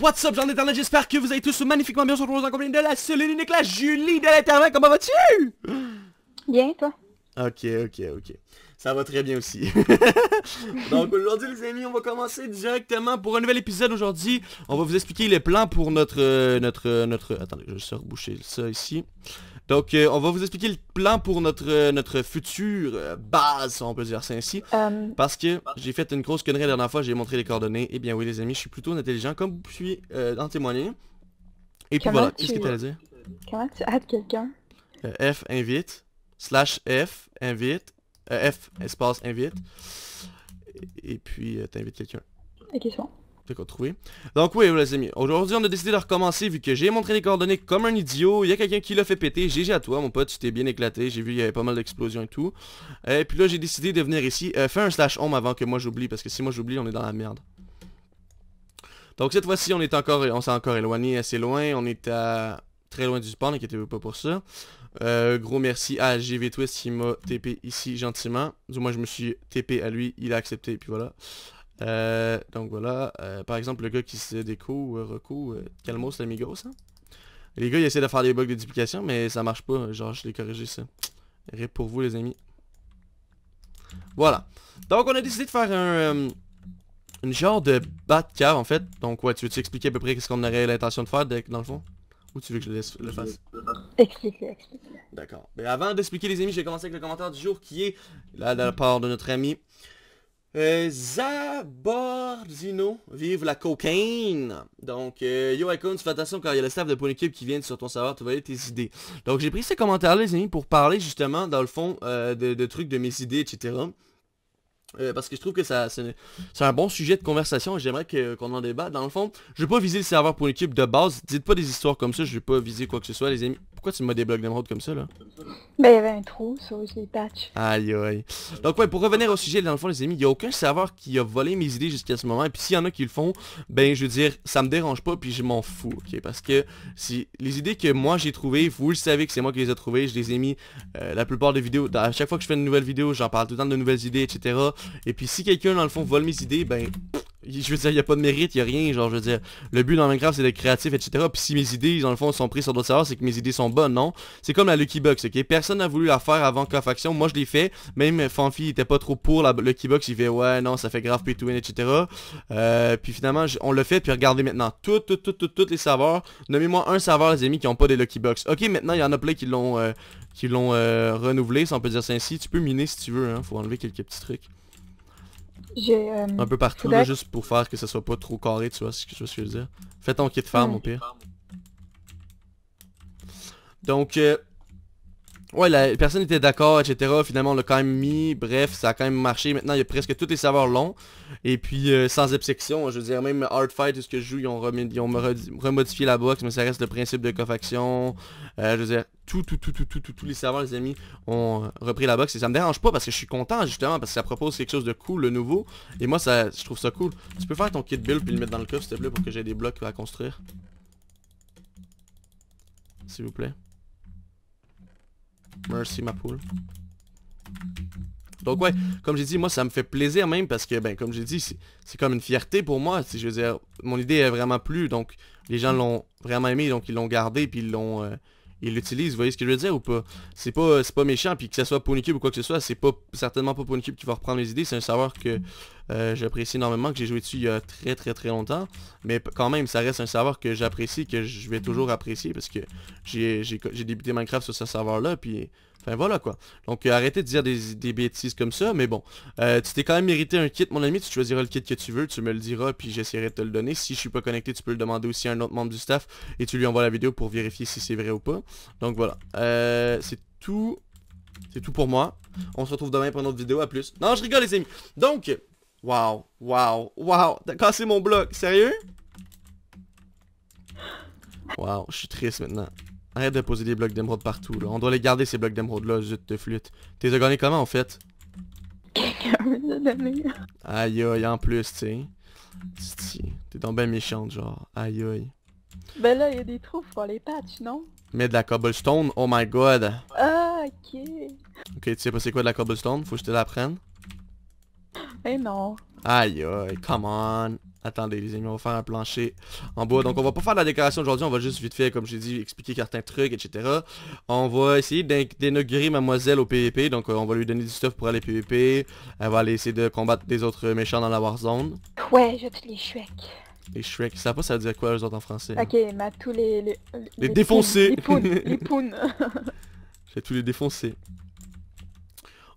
what's up, gens d'internet, j'espère que vous allez tous magnifiquement bien, sur Rose en compagnie de la seule et la Julie de l'internet, comment vas-tu? Bien, toi? Ok, ok, ok. Ça va très bien aussi. Donc aujourd'hui les amis, on va commencer directement pour un nouvel épisode aujourd'hui. On va vous expliquer les plans pour notre... Euh, notre... Euh, notre... Attendez, je vais reboucher ça ici. Donc, euh, on va vous expliquer le plan pour notre, euh, notre future euh, base, on peut dire ça ainsi. Parce que j'ai fait une grosse connerie la dernière fois, j'ai montré les coordonnées. Et eh bien oui, les amis, je suis plutôt intelligent, comme vous pouvez en témoigner. Et puis voilà, qu'est-ce que à dire Comment tu aides quelqu'un F invite, slash F invite, F espace invite. Et puis, t'invites quelqu'un. Ok, c'est bon. Donc oui, les amis, aujourd'hui on a décidé de recommencer vu que j'ai montré les coordonnées comme un idiot. Il y a quelqu'un qui l'a fait péter. GG à toi, mon pote, tu t'es bien éclaté. J'ai vu il y avait pas mal d'explosions et tout. Et puis là, j'ai décidé de venir ici. Euh, fais un slash home avant que moi j'oublie parce que si moi j'oublie, on est dans la merde. Donc cette fois-ci, on est encore, on s'est encore éloigné assez loin. On est à très loin du spawn, n'inquiétez-vous pas pour ça. Euh, gros merci à GV Twist qui m'a TP ici gentiment. Du moins, je me suis TP à lui, il a accepté, et puis voilà. Euh, donc voilà, euh, par exemple le gars qui se déco, Roku, euh, euh, Calmos, l'amigos. Hein? Les gars ils essaient de faire des bugs de duplication mais ça marche pas, genre je l'ai corrigé ça. Rip pour vous les amis. Voilà. Donc on a décidé de faire un une genre de bas de en fait. Donc ouais, tu veux t'expliquer à peu près qu'est-ce qu'on aurait l'intention de faire dans le fond Ou tu veux que je le, laisse, le fasse explique D'accord. Mais ben, avant d'expliquer les amis, je vais commencer avec le commentaire du jour qui est là de la part de notre ami euh, Zabordino, vive la cocaine Donc, euh, yo Icon, fais attention quand il y a le staff de Point qui vient sur ton serveur tu aller tes idées. Donc, j'ai pris ces commentaires-là, les amis, pour parler justement, dans le fond, euh, de, trucs, de mes idées, etc. Euh, parce que je trouve que ça, c'est un bon sujet de conversation et j'aimerais qu'on en débatte. Dans le fond, je vais pas viser le serveur pour de base. Dites pas des histoires comme ça, je vais pas viser quoi que ce soit, les amis. Pourquoi tu me blocs d'émeraude comme ça là Ben il y avait un trou, ça aussi, patch. Aïe aïe. Donc ouais, pour revenir au sujet, dans le fond les amis, il n'y a aucun serveur qui a volé mes idées jusqu'à ce moment. Et puis s'il y en a qui le font, ben je veux dire, ça me dérange pas, puis je m'en fous, ok? Parce que si les idées que moi j'ai trouvées, vous le savez que c'est moi qui les ai trouvées, je les ai mis euh, la plupart des vidéos. À chaque fois que je fais une nouvelle vidéo, j'en parle tout le temps de nouvelles idées, etc. Et puis si quelqu'un dans le fond vole mes idées, ben... Je veux dire, il n'y a pas de mérite, il n'y a rien, genre, je veux dire, le but dans Minecraft, c'est d'être créatif, etc. Puis si mes idées, dans le fond, sont prises sur d'autres serveurs, c'est que mes idées sont bonnes, non? C'est comme la Lucky Box, ok? Personne n'a voulu la faire avant faction moi je l'ai fait, même Fanfi était pas trop pour la Lucky Box, il fait, ouais, non, ça fait grave pay to win, etc. Euh, puis finalement, on le fait, puis regardez maintenant, toutes, toutes, toutes, toutes, les serveurs, nommez-moi un serveur, les amis, qui n'ont pas des Lucky Box. Ok, maintenant, il y en a plein qui l'ont, euh, qui l'ont euh, renouvelé, si on peut dire ça ainsi. Tu peux miner si tu veux, hein, faut enlever quelques petits trucs. Euh, un peu partout, juste pour faire que ça soit pas trop carré, tu vois ce que je veux dire. Fais ton kit farm mon au pire. Donc, euh, ouais, la personne était d'accord, etc. Finalement, on l'a quand même mis. Bref, ça a quand même marché. Maintenant, il y a presque tous les serveurs longs. Et puis, euh, sans exception, je veux dire, même Hard Fight, tout ce que je joue, ils ont, remis, ils ont remodifié la box, mais ça reste le principe de cofaction. je veux dire, tout, tout, tout, tout, tout, tous les mm. serveurs, les amis, ont euh, repris la box. Et ça me dérange pas parce que je suis content, justement, parce que ça propose quelque chose de cool, de nouveau. Et moi, ça, je trouve ça cool. Tu peux faire ton kit build puis le mettre dans le coffre, s'il te plaît, pour que j'ai des blocs à construire. S'il vous plaît. Merci, ma poule. Donc ouais, comme j'ai dit, moi ça me fait plaisir même parce que, ben comme j'ai dit, c'est comme une fierté pour moi. Si je veux dire, mon idée est vraiment plu, donc les gens l'ont vraiment aimé, donc ils l'ont gardé, puis ils l'ont... Euh, il l'utilise, vous voyez ce que je veux dire ou pas C'est pas euh, c'est pas méchant, puis que ce soit Ponycube ou quoi que ce soit, c'est pas certainement pas Ponycube qui va reprendre les idées, c'est un savoir que euh, j'apprécie énormément, que j'ai joué dessus il y a très très très longtemps, mais quand même, ça reste un savoir que j'apprécie, que je vais toujours apprécier, parce que j'ai débuté Minecraft sur ce savoir-là, puis Enfin voilà quoi. Donc euh, arrêtez de dire des, des, bêtises comme ça, mais bon. Euh, tu t'es quand même mérité un kit mon ami, tu choisiras le kit que tu veux, tu me le diras, puis j'essaierai de te le donner. Si je suis pas connecté, tu peux le demander aussi à un autre membre du staff, et tu lui envoies la vidéo pour vérifier si c'est vrai ou pas. Donc voilà. Euh, c'est tout. C'est tout pour moi. On se retrouve demain pour une autre vidéo, à plus. Non, je rigole les amis. Donc, waouh, waouh, waouh, t'as cassé mon bloc, sérieux Waouh, je suis triste maintenant. Arrête de poser des blocs d'émeraude partout, là. On doit les garder, ces blocs d'émeraude, là, zut de flûte. T'es gagné comment, en fait Aïe aïe, en plus, tu sais. T'es donc bien méchante, genre. Aïe aïe. Ben là, il y a des trous, faut les patchs, non Mais de la cobblestone, oh my god. Ah, ok. Ok, tu sais pas c'est quoi de la cobblestone, faut que je te la prenne. Eh non. Aïe aïe, come on. Attendez les amis, on va faire un plancher en bois. Donc on va pas faire la décoration aujourd'hui, on va juste vite fait, comme j'ai dit, expliquer certains trucs, etc. On va essayer d'inaugurer mademoiselle au PVP, donc euh, on va lui donner du stuff pour aller PVP. Elle va aller essayer de combattre des autres méchants dans la Warzone. Ouais, j'ai tous les Shrek. Les Shrek, ça pas ça veut dire quoi les autres en français hein? Ok, tous les... Les, défoncés Les J'ai tous les défoncés.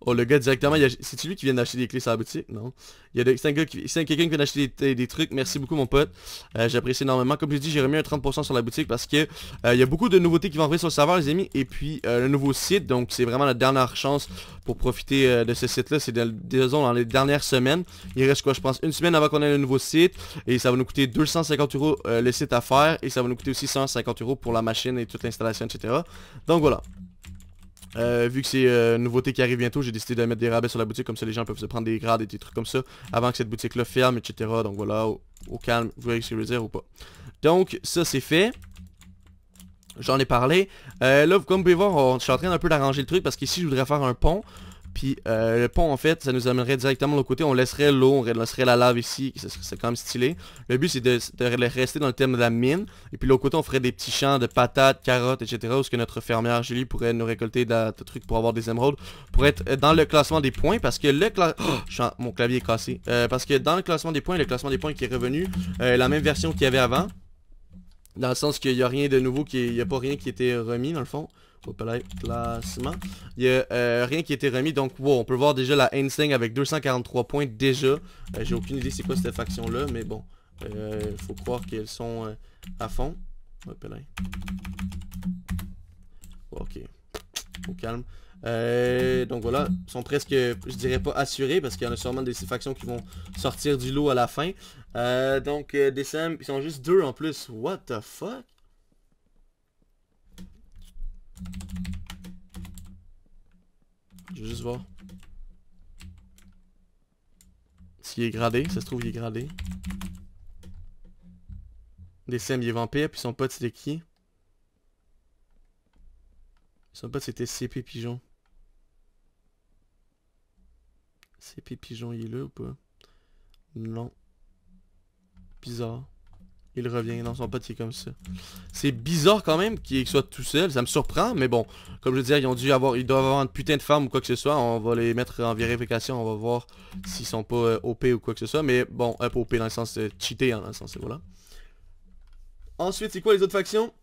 Oh, le gars directement, a... c'est lui qui vient d'acheter des clés sur la boutique Non. Il y a C'est quelqu'un qui... vient d'acheter des... trucs. Merci beaucoup, mon pote. Euh, J'apprécie énormément. Comme je dis, j'ai remis un 30% sur la boutique parce que euh, il y a beaucoup de nouveautés qui vont arriver sur le serveur, les amis. Et puis, euh, le nouveau site. Donc, c'est vraiment la dernière chance pour profiter euh, de ce site-là. C'est dans les dernières semaines. Il reste quoi, je pense, une semaine avant qu'on ait le nouveau site. Et ça va nous coûter 250 euros le site à faire. Et ça va nous coûter aussi 150 euros pour la machine et toute l'installation, etc. Donc, voilà. Euh, vu que c'est euh, une nouveauté qui arrive bientôt, j'ai décidé de mettre des rabais sur la boutique, comme ça les gens peuvent se prendre des grades et des trucs comme ça, avant que cette boutique-là ferme, etc. Donc voilà, au, calme, vous voyez ce que je veux dire ou pas. Donc ça c'est fait. J'en ai parlé. Euh, là, comme vous pouvez voir, je suis en train d'un peu d'arranger le truc parce qu'ici, je voudrais faire un pont. Puis euh, le pont en fait, ça nous amènerait directement de l'autre côté, on laisserait l'eau, on laisserait la lave ici, c'est quand même stylé. Le but c'est de, rester dans le thème de la mine, et puis l'autre côté on ferait des petits champs de patates, carottes, etc. Où ce que notre fermière Julie pourrait nous récolter des trucs pour avoir des émeraudes, pour être dans le classement des points, parce que le classement... Oh, mon clavier est cassé. Euh, parce que dans le classement des points, le classement des points qui est revenu, euh, la même version qu'il y avait avant, dans le sens qu'il n'y a rien de nouveau, il n'y a pas rien qui était remis dans le fond classement. Il n'y a euh, rien qui a été remis. Donc, on peut voir déjà la Ainsling avec 243 points déjà. Euh, j'ai aucune idée c'est quoi cette faction-là, mais bon. Il euh, faut croire qu'elles sont à fond. Ok. Au calme. donc voilà, sont presque, je dirais pas assurés parce qu'il y en a sûrement des factions qui vont sortir du lot à la fin. donc des ils sont juste deux en plus. What the fuck je vais juste voir. S'il est gradé, ça se trouve il est gradé. Des il est vampire, puis son pote c'était qui Son pote c'était CP Pigeon. CP Pigeon, il est là ou pas Non. Bizarre. Il revient, dans son pote comme ça. C'est bizarre quand même qu'il soit tout seul, ça me surprend, mais bon, comme je disais, ils ont dû avoir, ils doivent avoir une putain de femme ou quoi que ce soit, on va les mettre en vérification, on va voir s'ils sont pas euh, OP ou quoi que ce soit, mais bon, up OP dans le sens euh, cheaté, hein, sens, voilà. Ensuite, c'est quoi les autres factions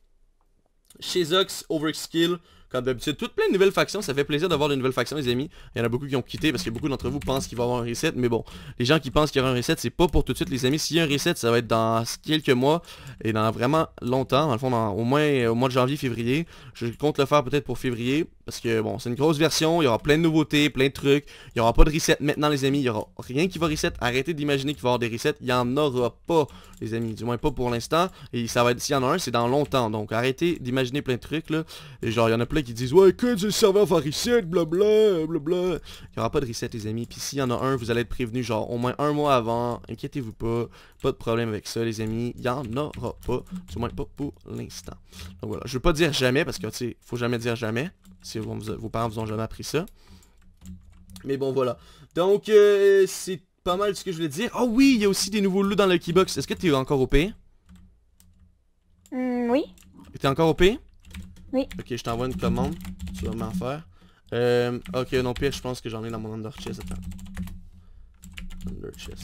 Chez Ox, Overkill, comme d'habitude. Toutes plein de nouvelles factions, ça fait plaisir d'avoir de nouvelles factions, les amis. Il y en a beaucoup qui ont quitté parce que beaucoup d'entre vous pensent qu'il va y avoir un reset, mais bon, les gens qui pensent qu'il y aura un reset, c'est pas pour tout de suite, les amis. S'il y a un reset, ça va être dans quelques mois et dans vraiment longtemps, dans le fond, au moins au mois de janvier, février. Je compte le faire peut-être pour février parce que bon, c'est une grosse version, il y aura plein de nouveautés, plein de trucs. Il n'y aura pas de reset maintenant, les amis. Il n'y aura rien qui va reset. Arrêtez d'imaginer qu'il va y avoir des resets. Il n'y en aura pas, les amis. Du moins pas pour l'instant. Et ça va être, s'il y en a un, c'est dans longtemps. Donc arrêtez d'imaginer plein de trucs là. genre, il y en a qui disent Ouais, que du serveur va reset, blabla, blabla. Il n'y aura pas de reset, les amis. Puis s'il y en a un, vous allez être prévenu genre au moins un mois avant. Inquiétez-vous pas. Pas de problème avec ça, les amis. Il n'y en aura pas. Du moins pas pour l'instant. Donc voilà. Je veux pas dire jamais parce que, tu sais, faut jamais dire jamais. Si vos parents vous ont jamais appris ça. Mais bon, voilà. Donc, euh, c'est pas mal ce que je voulais dire. Oh oui, il y a aussi des nouveaux loups dans le keybox. Est-ce que tu es encore au P? Tu hmm, oui. encore au oui. Ok, je t'envoie une commande. Tu vas m'en faire. Euh, ok, non pire, je pense que j'en ai dans mon under chest. Attends. Under chest.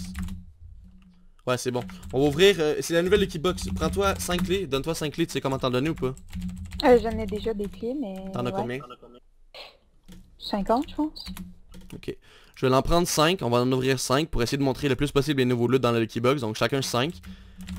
Ouais, c'est bon. On va ouvrir... Euh, c'est la nouvelle Lucky Box. Prends-toi 5 clés. Donne-toi 5 clés. Tu sais comment t'en donner ou pas euh, J'en ai déjà des clés, mais... T'en as combien 50, je pense. Ok. Je vais en prendre 5. On va en ouvrir 5 pour essayer de montrer le plus possible les nouveaux loots dans la Lucky Box. Donc chacun 5.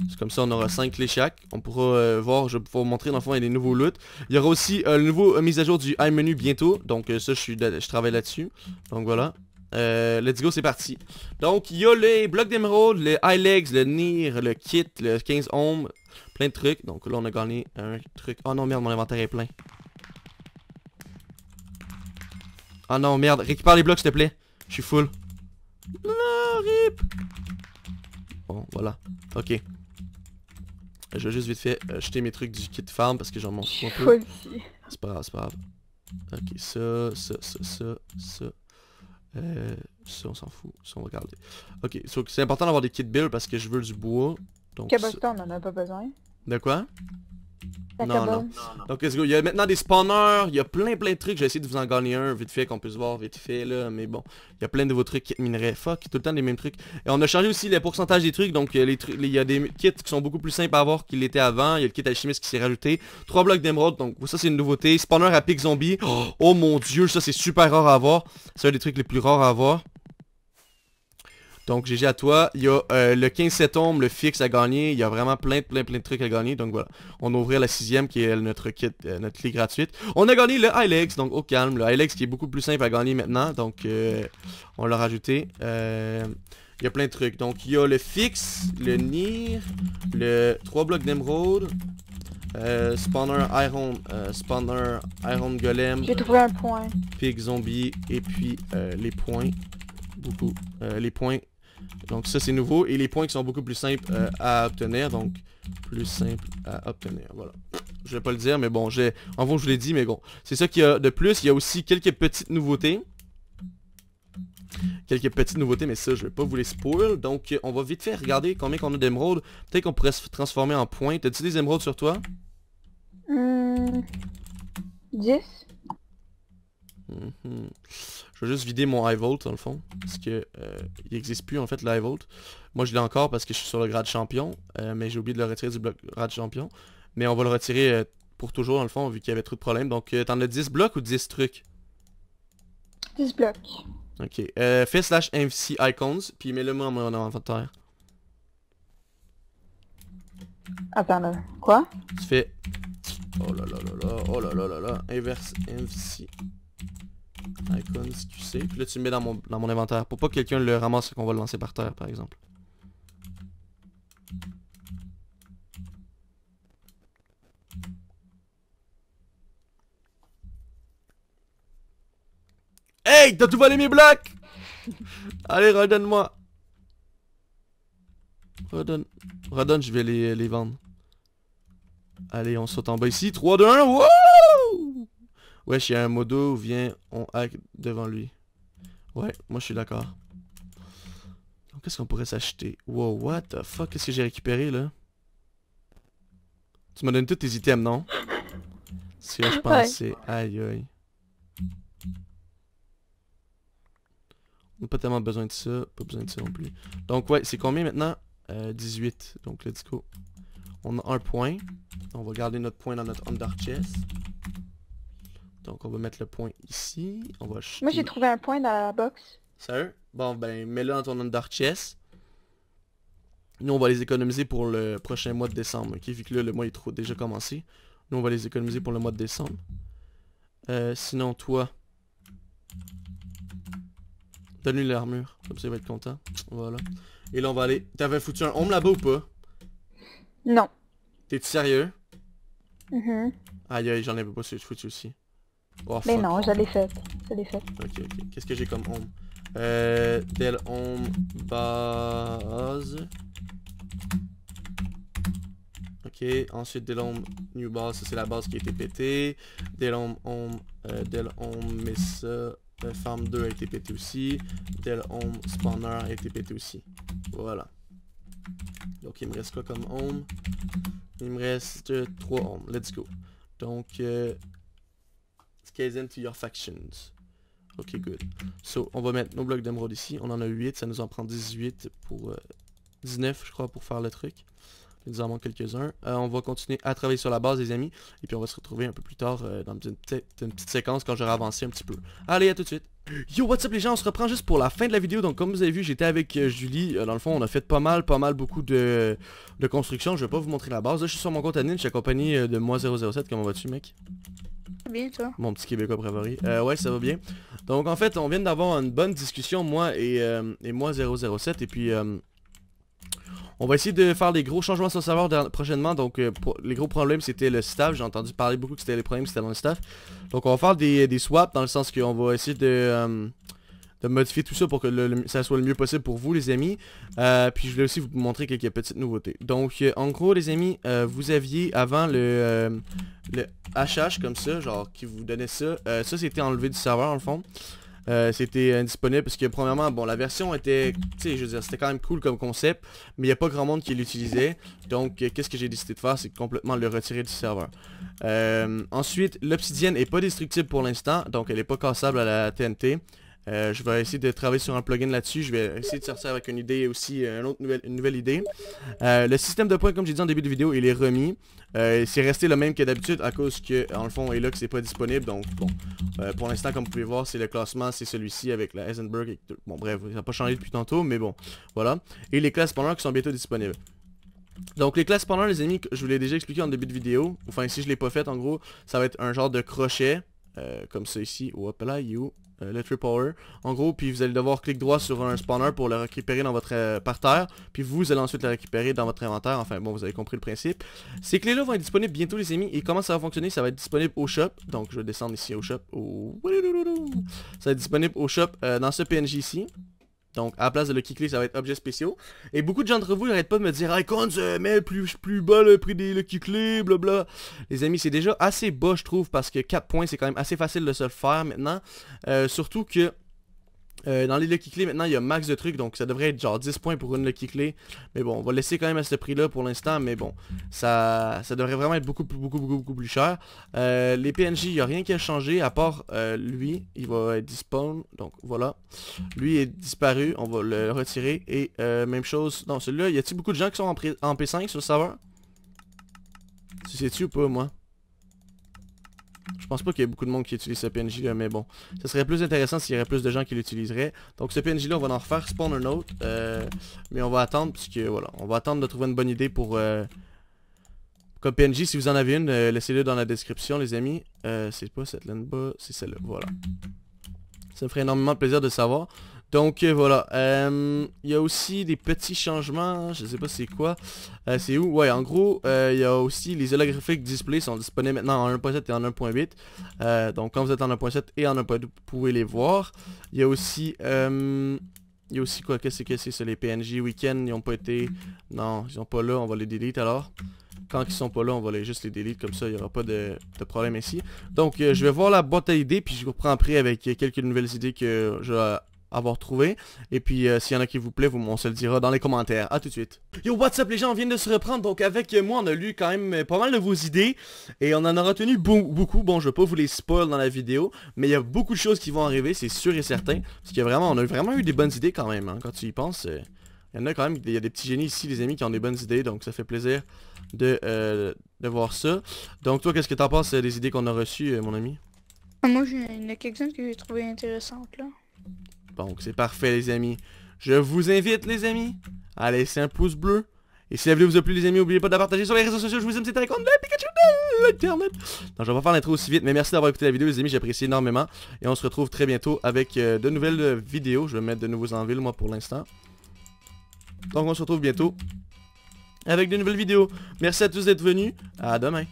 C'est Comme ça, on aura 5 clés chaque. On pourra euh, voir, je vais vous montrer dans le fond, il y a des nouveaux loots. Il y aura aussi une euh, le nouveau euh, mise à jour du high menu bientôt. Donc ça, je, suis je travaille là-dessus. Donc voilà. let's go, c'est parti. Donc il y a les blocs d'émeraude, les high legs, le nir, le kit, le 15 ohms. plein de trucs. Donc là, on a gagné un truc. Oh non, merde, mon inventaire est plein. oh, non, merde, récupère les blocs, s'il te plaît. Je suis full. rip Bon, voilà. Ok. Je vais juste vite fait euh, jeter mes trucs du kit farm parce que j'en manque un peu. C'est pas grave, c'est pas grave. Ok, ça, ça, ça, ça, ça. Euh, ça, on s'en fout. Ça, on va garder. Ok, c'est important d'avoir des kit build parce que je veux du bois. Donc, Cabaston, on en a pas besoin. De quoi non, non, Donc, let's go. Il y a maintenant des spawners, il y a plein plein de trucs. J'ai essayé de vous en gagner un, vite fait, qu'on puisse voir vite fait, là. Mais bon, il y a plein de vos trucs, qui minerais, fuck, tout le temps les mêmes trucs. Et on a changé aussi les pourcentages des trucs, donc euh, il y a des kits qui sont beaucoup plus simples à avoir qu'ils l'étaient avant. Il y a le kit alchimiste qui s'est rajouté. Trois blocs d'émeraude, donc ça c'est une nouveauté. Spawner à pic zombie. Oh, mon dieu, ça c'est super rare à voir. C'est un des trucs les plus rares à avoir. Donc GG à toi. Il y a euh, le 15 septembre, le fixe à gagner. Il y a vraiment plein, plein, plein de trucs à gagner. Donc voilà. On a la sixième qui est euh, notre kit, euh, notre clé gratuite. On a gagné le Hilex, donc au calme. Le Hilex qui est beaucoup plus simple à gagner maintenant. Donc on l'a rajouté. il y a plein de trucs. Donc il y a le fixe, le Nir, le 3 blocs d'émeraude. spawner Iron, Spawner Iron Golem. J'ai trouvé un point. Pig Zombie et puis les points. Beaucoup. les points donc ça c'est nouveau. Et les points qui sont beaucoup plus simples euh, à obtenir. Donc plus simple à obtenir. Voilà. Je vais pas le dire, mais bon, j'ai. En gros, je vous l'ai dit, mais bon. C'est ça qu'il y a de plus. Il y a aussi quelques petites nouveautés. Quelques petites nouveautés, mais ça, je vais pas vous les spoil. Donc, on va vite faire regarder combien qu'on a d'émeraudes. Peut-être qu'on pourrait se transformer en points. T'as-tu des émeraudes sur toi? Hmm. Mhm. Je vais juste vider mon high vault dans le fond. Parce que euh, il n'existe plus en fait le Moi je l'ai encore parce que je suis sur le grade champion. Euh, mais j'ai oublié de le retirer du bloc grade champion. Mais on va le retirer euh, pour toujours dans le fond vu qu'il y avait trop de problèmes. Donc t'en as 10 blocs ou 10 trucs 10 blocs. Ok. fais slash MC icons. Puis mets-le moi en inventaire. Attends là. Quoi Tu fais... Oh là là là là, oh là là là là, inverse MC Icon, si tu sais. Puis là, tu le mets dans mon, dans mon inventaire. Pour pas que quelqu'un le ramasse et qu'on va le lancer par terre, par exemple. Hey, t'as tout volé mes blocs Allez, redonne-moi. Redonne. Redonne, je vais les, les vendre. Allez, on saute en bas ici. 3, 2, 1. Wouh Wesh, il y a un modo, où vient, on hack devant lui. Ouais, moi je suis d'accord. Donc qu'est-ce qu'on pourrait s'acheter Wow, what the fuck, qu'est-ce que j'ai récupéré là Tu m'as donné tous tes items, non Si je pensais, aïe aïe. On n'a pas tellement besoin de ça, pas besoin de ça non plus. Donc ouais, c'est combien maintenant 18, euh, donc let's go. On a un point. On va garder notre point dans notre under chest. Donc on va mettre le point ici. On va Moi j'ai trouvé un point dans la box. Sérieux? Bon ben mets-le dans ton under chest. Nous on va les économiser pour le prochain mois de décembre. Ok, vu que là le mois est trop déjà commencé. Nous on va les économiser pour le mois de décembre. Euh, sinon toi. Donne-lui l'armure. Comme ça il va être content. Voilà. Et là on va aller. T'avais foutu un homme là-bas ou pas? Non. T'es sérieux? Mm Aïe aïe, j'en avais pas foutu aussi. Oh, mais non, je l'ai faite. Je Ok, ok. Qu'est-ce que j'ai comme home euh, Del home base. Ok, ensuite del home new base, c'est la base qui a été pétée. Del home home, del home farm 2 a été pété aussi. Del home spawner a été pété aussi. Voilà. Donc il me reste quoi comme home Il me reste 3 homes. Let's go. Donc euh, to your factions. Ok, good. So, on va mettre nos blocs d'émeraude ici. On en a 8, ça nous en prend 18 pour... 19, euh, je crois, pour faire le truc. Il nous en manque quelques-uns. Euh, on va continuer à travailler sur la base, les amis. Et puis on va se retrouver un peu plus tard euh, dans une, petite séquence quand j'aurai avancé un petit peu. Allez, à tout de suite Yo, what's up les gens, on se reprend juste pour la fin de la vidéo, donc comme vous avez vu, j'étais avec Julie, dans le fond on a fait pas mal, pas mal beaucoup de, de construction, je vais pas vous montrer la base, là je suis sur mon compte à je suis accompagné de moi007, comment vas-tu mec Bien, toi. Mon petit Québécois préféré. Euh, ouais, ça va bien. Donc, en fait, on vient d'avoir une bonne discussion, moi et, euh, et moi 007. Et puis, euh, on va essayer de faire des gros changements sur le serveur prochainement. Donc, euh, les gros problèmes, c'était le staff. J'ai entendu parler beaucoup que c'était les problèmes, c'était dans le staff. Donc, on va faire des, des swaps dans le sens qu'on va essayer de de modifier tout ça pour que ça soit le mieux possible pour vous les amis. Euh, puis je voulais aussi vous montrer quelques petites nouveautés. Donc euh, en gros les amis, euh, vous aviez avant le, le HH comme ça, genre qui vous donnait ça. ça c'était enlevé du serveur en fond. c'était indisponible parce que premièrement bon la version était tu sais je veux dire c'était quand même cool comme concept mais il n'y a pas grand monde qui l'utilisait donc qu'est-ce que j'ai décidé de faire c'est complètement le retirer du serveur ensuite l'obsidienne est pas destructible pour l'instant donc elle n'est pas cassable à la TNT euh, je vais essayer de travailler sur un plugin là-dessus. Je vais essayer de sortir avec une idée aussi, euh, une autre nouvelle, idée. Euh, le système de points, comme j'ai dit en début de vidéo, il est remis. c'est resté le même que d'habitude à cause que, en le fond, est là que c'est pas disponible. Donc, bon, pour l'instant, comme vous pouvez voir, c'est le classement, c'est celui-ci avec la Eisenberg. Bon, bref, ça n'a pas changé depuis tantôt, mais bon, voilà. Et les classes pendant qui sont bientôt disponibles. Donc les classes pendant les amis, je vous l'ai déjà expliqué en début de vidéo, enfin si je l'ai pas fait en gros, ça va être un genre de crochet, comme ça ici, hop là, you, euh, le Trip Power. En gros, puis vous allez devoir cliquer droit sur un spawner pour le récupérer dans votre euh, parterre, puis vous allez ensuite le récupérer dans votre inventaire. Enfin bon, vous avez compris le principe. Ces clés-là vont être disponibles bientôt les amis, et comment ça va fonctionner Ça va être disponible au shop, donc je vais descendre ici au shop. Oh, ça va être disponible au shop euh, dans ce PNJ ici. Donc, à la place de le Clay, ça va être Objet spéciaux. Et beaucoup de gens d'entre vous n'arrêtent pas de me dire Icons, euh, mais plus, plus bas le prix des Lucky Clés, blabla. Les amis, c'est déjà assez bas, je trouve, parce que 4 points, c'est quand même assez facile de se le faire maintenant. Euh, surtout que euh, dans les lucky clés, maintenant, il y a max de trucs, donc ça devrait être genre 10 points pour une lucky clé. Mais bon, on va laisser quand même à ce prix-là pour l'instant, mais bon, ça, ça devrait vraiment être beaucoup, beaucoup, beaucoup, beaucoup plus cher. Euh, les PNJ, il n'y a rien qui a changé, à part euh, lui, il va être dispo donc voilà. Lui est disparu, on va le retirer, et même chose, dans celui-là, y a-t-il beaucoup de gens qui sont en, en P5 sur le serveur Tu sais-tu ou pas, moi je pense pas qu'il y ait beaucoup de monde qui utilise ce PNJ mais bon. Ce serait plus intéressant s'il y aurait plus de gens qui l'utiliseraient. Donc ce PNJ là, on va en refaire spawner un autre. Euh, mais on va attendre, puisque voilà, on va attendre de trouver une bonne idée pour... Euh, comme PNJ, si vous en avez une, euh, laissez-le dans la description les amis. Euh, c'est pas cette laine bas, c'est celle-là, voilà. Ça me ferait énormément plaisir de savoir. Donc euh, voilà, euh, il y a aussi des petits changements, hein, je sais pas c'est quoi, euh, c'est où, ouais en gros il y a aussi les holographiques display sont disponibles maintenant en 1.7 et en 1.8, donc quand vous êtes en 1.7 et en 1.8 vous pouvez les voir, il y a aussi... Il y a aussi quoi Qu'est-ce que c'est C'est les PNJ Weekend, ils ont pas été... Non, ils sont pas là, on va les delete alors. Quand ils sont pas là, on va les, juste les delete, comme ça il n'y aura pas de, problème ici. Donc je vais voir la boîte à idées, puis je vous reprends après avec quelques nouvelles idées que je avoir trouvé. Et puis euh, s'il y en a qui vous plaît, vous, on se le dira dans les commentaires. à tout de suite. Yo, what's up les gens, on vient de se reprendre. Donc avec euh, moi, on a lu quand même euh, pas mal de vos idées. Et on en a retenu beaucoup. Bon, je vais pas vous les spoil dans la vidéo. Mais il y a beaucoup de choses qui vont arriver, c'est sûr et certain. Parce qu'il y a vraiment, on a vraiment eu des bonnes idées quand même. Hein. quand tu y penses... Il y en a quand même, il y a des petits génies ici, les amis, qui ont des bonnes idées, donc ça fait plaisir de, de voir ça. Donc toi, qu'est-ce que t'en penses des idées qu'on a reçues, mon ami ah, Moi, j'ai une en que j'ai trouvé intéressante là. Donc, c'est parfait, les amis. Je vous invite, les amis, à laisser un pouce bleu. Et si la vidéo vous a plu, les amis, n'oubliez pas de la partager sur les réseaux sociaux. Je vous aime, c'était un de Pikachu de l'Internet. Non, je vais pas faire l'intro aussi vite, mais merci d'avoir écouté la vidéo, les amis. J'apprécie énormément. Et on se retrouve très bientôt avec euh, de nouvelles euh, vidéos. Je vais mettre de nouveaux en ville, moi, pour l'instant. Donc, on se retrouve bientôt avec de nouvelles vidéos. Merci à tous d'être venus. À demain.